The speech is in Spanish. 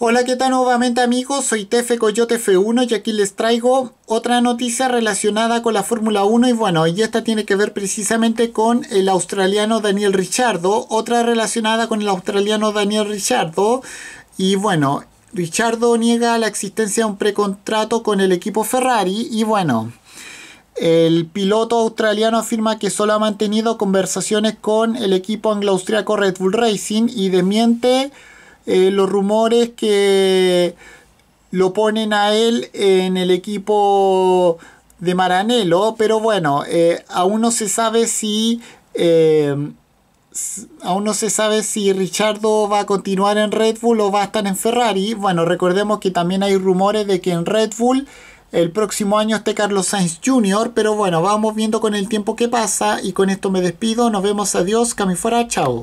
Hola, ¿qué tal nuevamente amigos? Soy Tefe Coyote F1 y aquí les traigo otra noticia relacionada con la Fórmula 1 y bueno, y esta tiene que ver precisamente con el australiano Daniel Richardo, otra relacionada con el australiano Daniel Richardo y bueno, Richardo niega la existencia de un precontrato con el equipo Ferrari y bueno, el piloto australiano afirma que solo ha mantenido conversaciones con el equipo anglo-austriaco Red Bull Racing y miente eh, los rumores que lo ponen a él en el equipo de Maranello, pero bueno, eh, aún no se sabe si... Eh, aún no se sabe si Richardo va a continuar en Red Bull o va a estar en Ferrari. Bueno, recordemos que también hay rumores de que en Red Bull el próximo año esté Carlos Sainz Jr., pero bueno, vamos viendo con el tiempo que pasa y con esto me despido. Nos vemos, adiós, Cami chao.